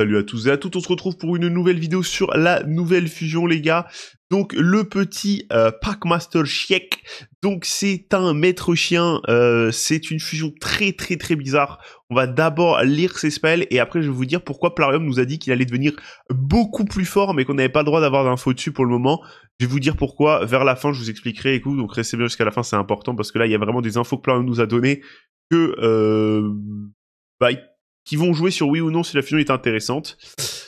Salut à tous et à toutes, on se retrouve pour une nouvelle vidéo sur la nouvelle fusion les gars. Donc le petit euh, Packmaster Chiek, donc c'est un maître chien, euh, c'est une fusion très très très bizarre. On va d'abord lire ses spells et après je vais vous dire pourquoi Plarium nous a dit qu'il allait devenir beaucoup plus fort mais qu'on n'avait pas le droit d'avoir d'infos dessus pour le moment. Je vais vous dire pourquoi vers la fin, je vous expliquerai écoute, donc restez bien jusqu'à la fin, c'est important parce que là il y a vraiment des infos que Plarium nous a données que... Euh, bah, qui vont jouer sur oui ou non si la fusion est intéressante.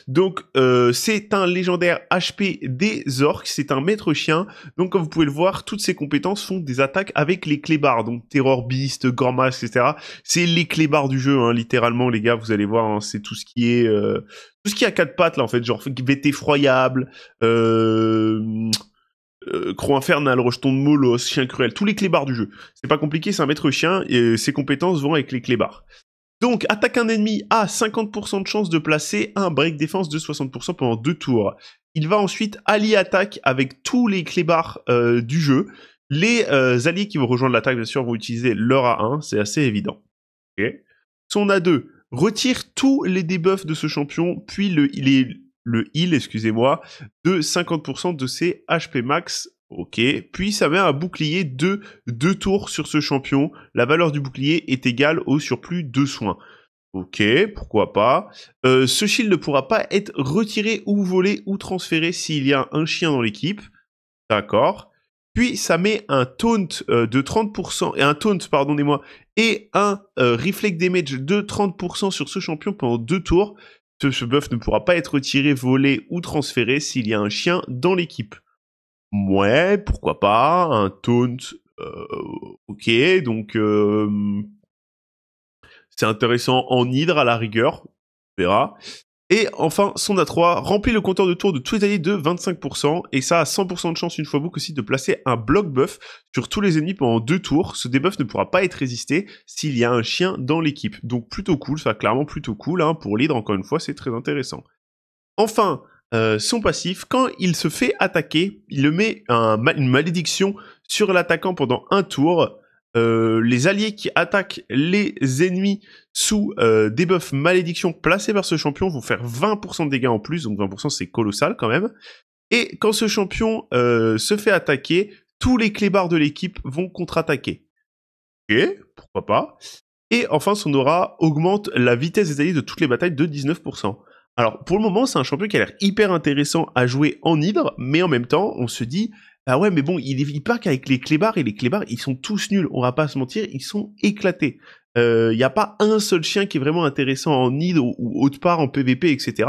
Donc euh, c'est un légendaire HP des orques, c'est un maître chien. Donc comme vous pouvez le voir, toutes ses compétences font des attaques avec les clébards, donc Terror Beast, Gormas, etc. C'est les clébards du jeu, hein, littéralement les gars, vous allez voir, hein, c'est tout ce qui est... Euh, tout ce qui a quatre pattes là en fait, genre bête effroyable, euh, euh Croix Infernal, Rejeton de Molos, Chien Cruel, tous les clébards du jeu. C'est pas compliqué, c'est un maître chien et ses compétences vont avec les clébards. Donc, attaque un ennemi à 50% de chance de placer un break défense de 60% pendant deux tours. Il va ensuite allier attaque avec tous les clébards euh, du jeu. Les euh, alliés qui vont rejoindre l'attaque, bien sûr, vont utiliser leur A1, c'est assez évident. Son A2 retire tous les debuffs de ce champion, puis le, le heal, excusez-moi, de 50% de ses HP max Ok, puis ça met un bouclier de 2 tours sur ce champion. La valeur du bouclier est égale au surplus de soins. Ok, pourquoi pas. Euh, ce shield ne pourra pas être retiré ou volé ou transféré s'il y a un chien dans l'équipe. D'accord. Puis ça met un taunt euh, de 30% et un taunt, pardonnez-moi, et un euh, reflect damage de 30% sur ce champion pendant deux tours. Ce, ce buff ne pourra pas être retiré, volé ou transféré s'il y a un chien dans l'équipe ouais, pourquoi pas, un taunt, euh, ok, donc euh, c'est intéressant en hydre à la rigueur, on verra. Et enfin, son A3 remplit le compteur de tour de tous les alliés de 25%, et ça a 100% de chance une fois beaucoup aussi de placer un bloc buff sur tous les ennemis pendant deux tours. Ce debuff ne pourra pas être résisté s'il y a un chien dans l'équipe. Donc plutôt cool, ça clairement plutôt cool, hein, pour l'hydre encore une fois c'est très intéressant. Enfin, euh, son passif, quand il se fait attaquer, il met une malédiction sur l'attaquant pendant un tour. Euh, les alliés qui attaquent les ennemis sous euh, des buffs malédiction placés par ce champion vont faire 20% de dégâts en plus, donc 20% c'est colossal quand même. Et quand ce champion se fait attaquer, tous les clébards de l'équipe vont contre-attaquer. Ok, pourquoi pas. Et enfin, son aura augmente la vitesse des alliés de toutes les batailles de 19%. Alors pour le moment, c'est un champion qui a l'air hyper intéressant à jouer en hydre, mais en même temps, on se dit ah ouais, mais bon, il, il part qu'avec les clébards et les clébards, ils sont tous nuls. On va pas se mentir, ils sont éclatés. Il euh, n'y a pas un seul chien qui est vraiment intéressant en hydre ou, autre part en PVP, etc.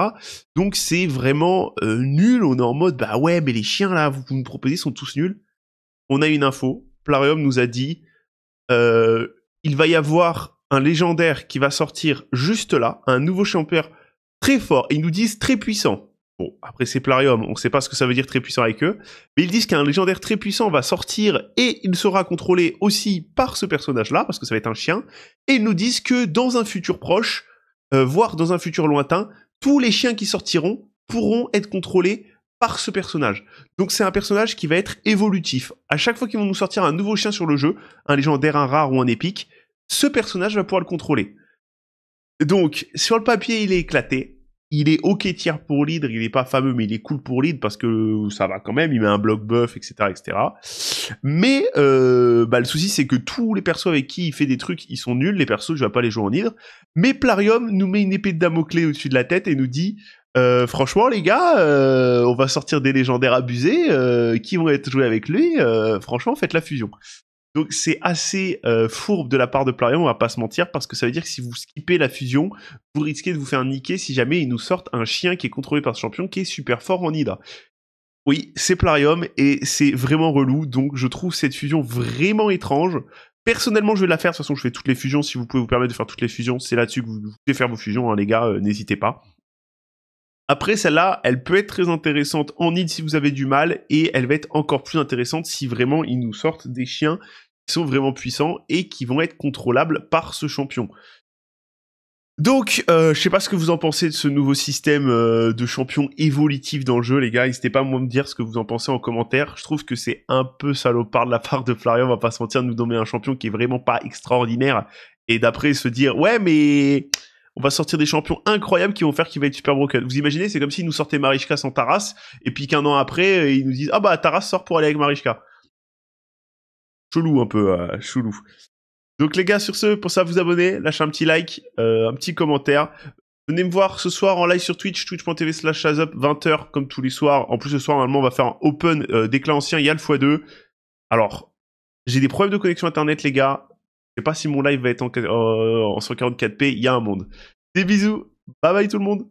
Donc c'est vraiment euh, nul. On est en mode bah ouais, mais les chiens là, vous, vous me proposez, sont tous nuls. On a une info. Plarium nous a dit euh, il va y avoir un légendaire qui va sortir juste là, un nouveau champion très fort. ils nous disent très puissant. Bon, après c'est Plarium, on ne sait pas ce que ça veut dire très puissant avec eux. Mais ils disent qu'un légendaire très puissant va sortir et il sera contrôlé aussi par ce personnage-là, parce que ça va être un chien. Et ils nous disent que dans un futur proche, euh, voire dans un futur lointain, tous les chiens qui sortiront pourront être contrôlés par ce personnage. Donc c'est un personnage qui va être évolutif. À chaque fois qu'ils vont nous sortir un nouveau chien sur le jeu, un légendaire, un rare ou un épique, ce personnage va pouvoir le contrôler. Donc, sur le papier, il est éclaté. Il est ok tiers pour l'hydre, il est pas fameux, mais il est cool pour l'hydre, parce que ça va quand même, il met un bloc buff, etc. etc. Mais euh, bah, le souci c'est que tous les persos avec qui il fait des trucs, ils sont nuls, les persos, je vais pas les jouer en hydre. Mais Plarium nous met une épée de clé au-dessus de la tête et nous dit euh, franchement, les gars, euh, on va sortir des légendaires abusés qui vont être joués avec lui. franchement, faites la fusion. Donc c'est assez euh, fourbe de la part de Plarium, on va pas se mentir, parce que ça veut dire que si vous skippez la fusion, vous risquez de vous faire niquer si jamais ils nous sortent un chien qui est contrôlé par ce champion qui est super fort en Ida. Oui, c'est Plarium et c'est vraiment relou, donc je trouve cette fusion vraiment étrange. Personnellement, je vais la faire, de toute façon je fais toutes les fusions, si vous pouvez vous permettre de faire toutes les fusions, c'est là-dessus que vous pouvez faire vos fusions, hein, les gars, euh, n'hésitez pas. Après, celle-là, elle peut être très intéressante en île si vous avez du mal, et elle va être encore plus intéressante si vraiment ils nous sortent des chiens qui sont vraiment puissants et qui vont être contrôlables par ce champion. Donc, euh, je ne sais pas ce que vous en pensez de ce nouveau système euh, de champion évolutif dans le jeu, les gars. N'hésitez pas à me dire ce que vous en pensez en commentaire. Je trouve que c'est un peu salopard de la part de florian, on va pas se mentir, de nous donner un champion qui est vraiment pas extraordinaire. Et d'après se dire, ouais, mais on va sortir des champions incroyables qui vont faire qu'il va être super broken. Vous imaginez, c'est comme s'ils nous sortaient Marishka sans Taras, et puis qu'un an après, euh, ils nous disent Ah bah Taras sort pour aller avec Marishka. Chelou un peu, euh, chelou. Donc les gars, sur ce, pour ça, vous abonnez, lâchez un petit like, euh, un petit commentaire. Venez me voir ce soir en live sur Twitch, twitch.tv slash 20h comme tous les soirs. En plus, ce soir, normalement, on va faire un open déclin ancien, il y a le x2. Alors, j'ai des problèmes de connexion internet, les gars. Je sais pas si mon live va être en, euh, en 144p, il y a un monde. Des bisous, bye bye tout le monde